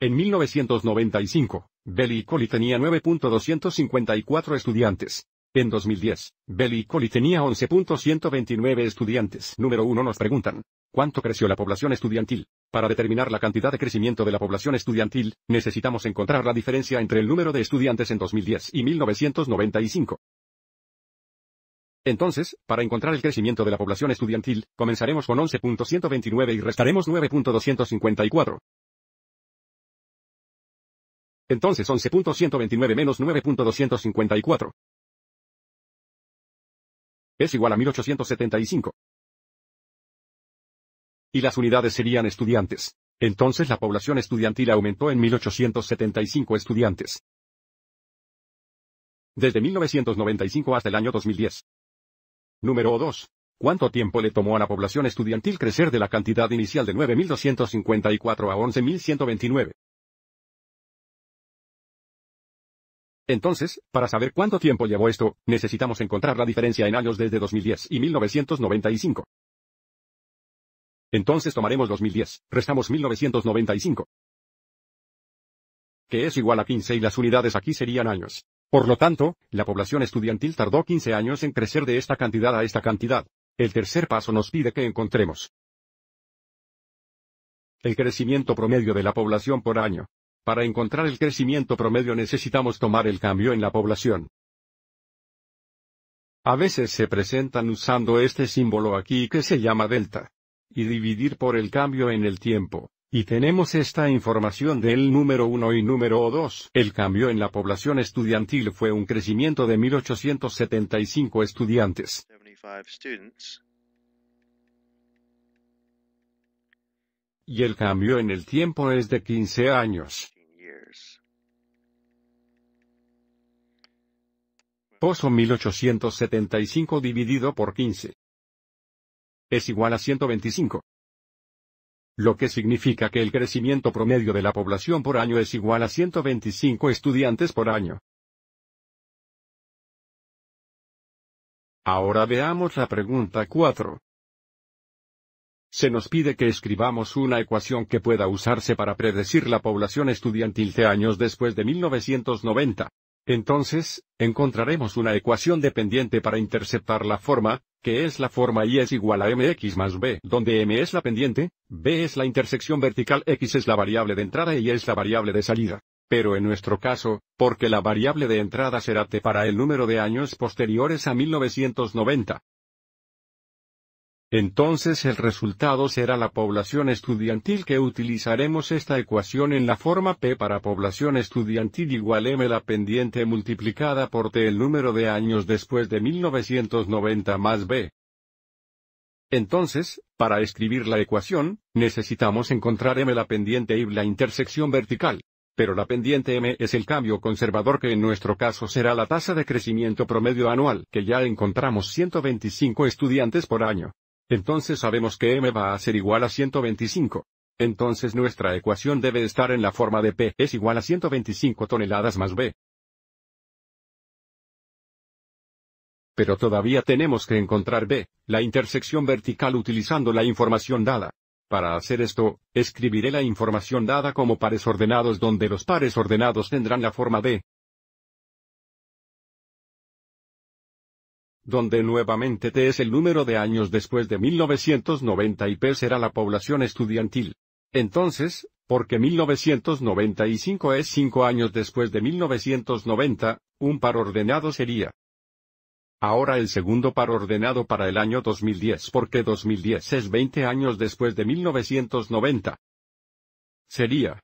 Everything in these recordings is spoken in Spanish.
En 1995, Belli Coli tenía 9.254 estudiantes. En 2010, Belli Coli tenía 11.129 estudiantes. Número 1 nos preguntan, ¿cuánto creció la población estudiantil? Para determinar la cantidad de crecimiento de la población estudiantil, necesitamos encontrar la diferencia entre el número de estudiantes en 2010 y 1995. Entonces, para encontrar el crecimiento de la población estudiantil, comenzaremos con 11.129 y restaremos 9.254. Entonces 11.129 menos 9.254 es igual a 1875. Y las unidades serían estudiantes. Entonces la población estudiantil aumentó en 1875 estudiantes. Desde 1995 hasta el año 2010. Número 2. ¿Cuánto tiempo le tomó a la población estudiantil crecer de la cantidad inicial de 9.254 a 11.129? Entonces, para saber cuánto tiempo llevó esto, necesitamos encontrar la diferencia en años desde 2010 y 1995. Entonces tomaremos 2010, restamos 1995, que es igual a 15 y las unidades aquí serían años. Por lo tanto, la población estudiantil tardó 15 años en crecer de esta cantidad a esta cantidad. El tercer paso nos pide que encontremos el crecimiento promedio de la población por año. Para encontrar el crecimiento promedio necesitamos tomar el cambio en la población. A veces se presentan usando este símbolo aquí que se llama delta. Y dividir por el cambio en el tiempo. Y tenemos esta información del número 1 y número 2. El cambio en la población estudiantil fue un crecimiento de 1875 estudiantes. Y el cambio en el tiempo es de 15 años. Pozo 1875 dividido por 15. Es igual a 125. Lo que significa que el crecimiento promedio de la población por año es igual a 125 estudiantes por año. Ahora veamos la pregunta 4. Se nos pide que escribamos una ecuación que pueda usarse para predecir la población estudiantil de años después de 1990. Entonces, encontraremos una ecuación dependiente para interceptar la forma, que es la forma y es igual a mx más b, donde m es la pendiente, b es la intersección vertical, x es la variable de entrada y es la variable de salida. Pero en nuestro caso, porque la variable de entrada será t para el número de años posteriores a 1990, entonces el resultado será la población estudiantil que utilizaremos esta ecuación en la forma P para población estudiantil igual M la pendiente multiplicada por T el número de años después de 1990 más B. Entonces, para escribir la ecuación, necesitamos encontrar M la pendiente y la intersección vertical pero la pendiente m es el cambio conservador que en nuestro caso será la tasa de crecimiento promedio anual que ya encontramos 125 estudiantes por año. Entonces sabemos que m va a ser igual a 125. Entonces nuestra ecuación debe estar en la forma de P es igual a 125 toneladas más B. Pero todavía tenemos que encontrar B, la intersección vertical utilizando la información dada. Para hacer esto, escribiré la información dada como pares ordenados donde los pares ordenados tendrán la forma de donde nuevamente T es el número de años después de 1990 y P será la población estudiantil. Entonces, porque 1995 es cinco años después de 1990, un par ordenado sería. Ahora el segundo par ordenado para el año 2010 porque 2010 es 20 años después de 1990. Sería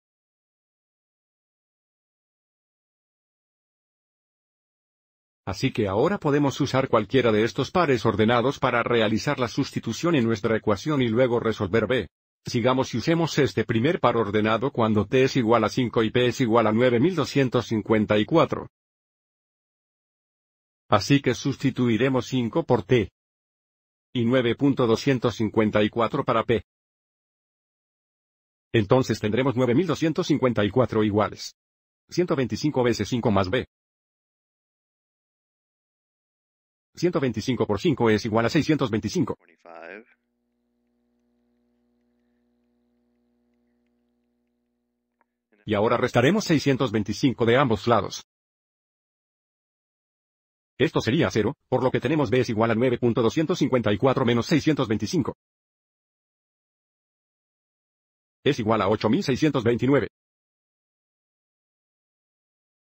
Así que ahora podemos usar cualquiera de estos pares ordenados para realizar la sustitución en nuestra ecuación y luego resolver B. Sigamos y usemos este primer par ordenado cuando t es igual a 5 y p es igual a 9254. Así que sustituiremos 5 por t y 9.254 para p. Entonces tendremos 9254 iguales. 125 veces 5 más b. 125 por 5 es igual a 625. Y ahora restaremos 625 de ambos lados. Esto sería 0, por lo que tenemos b es igual a 9.254 menos 625. Es igual a 8.629.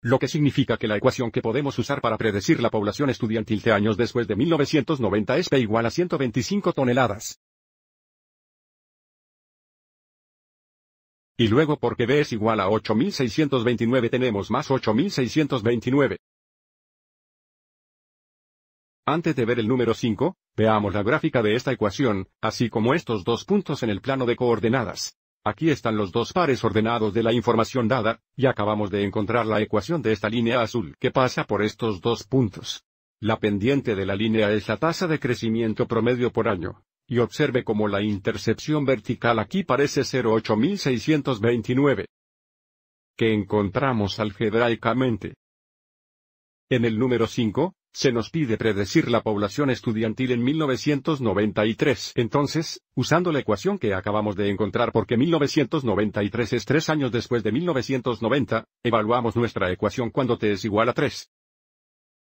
Lo que significa que la ecuación que podemos usar para predecir la población estudiantil de años después de 1990 es P igual a 125 toneladas. Y luego porque B es igual a 8629 tenemos más 8629. Antes de ver el número 5, veamos la gráfica de esta ecuación, así como estos dos puntos en el plano de coordenadas. Aquí están los dos pares ordenados de la información dada, y acabamos de encontrar la ecuación de esta línea azul que pasa por estos dos puntos. La pendiente de la línea es la tasa de crecimiento promedio por año, y observe cómo la intercepción vertical aquí parece ser 8629, que encontramos algebraicamente. En el número 5, se nos pide predecir la población estudiantil en 1993. Entonces, usando la ecuación que acabamos de encontrar porque 1993 es tres años después de 1990, evaluamos nuestra ecuación cuando t es igual a 3.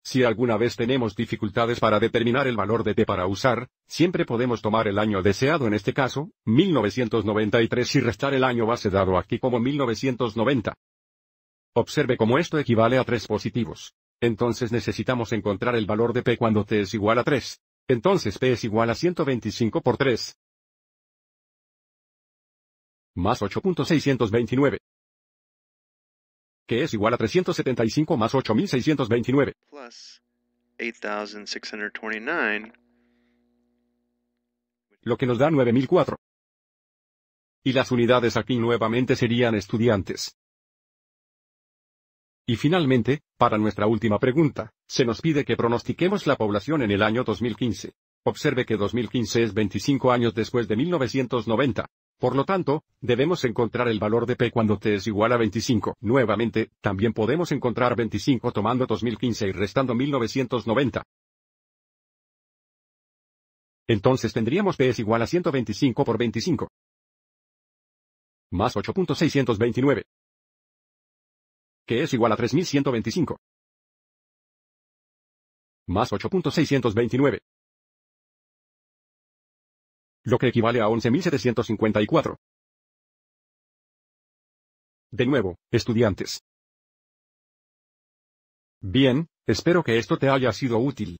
Si alguna vez tenemos dificultades para determinar el valor de t para usar, siempre podemos tomar el año deseado en este caso, 1993 y restar el año base dado aquí como 1990. Observe cómo esto equivale a tres positivos. Entonces necesitamos encontrar el valor de P cuando T es igual a 3. Entonces P es igual a 125 por 3. Más 8.629. Que es igual a 375 más 8.629. Plus 8.629. Lo que nos da 9.004. Y las unidades aquí nuevamente serían estudiantes. Y finalmente, para nuestra última pregunta, se nos pide que pronostiquemos la población en el año 2015. Observe que 2015 es 25 años después de 1990. Por lo tanto, debemos encontrar el valor de P cuando T es igual a 25. Nuevamente, también podemos encontrar 25 tomando 2015 y restando 1990. Entonces tendríamos P es igual a 125 por 25. Más 8.629 que es igual a 3125. Más 8.629. Lo que equivale a 11.754. De nuevo, estudiantes. Bien, espero que esto te haya sido útil.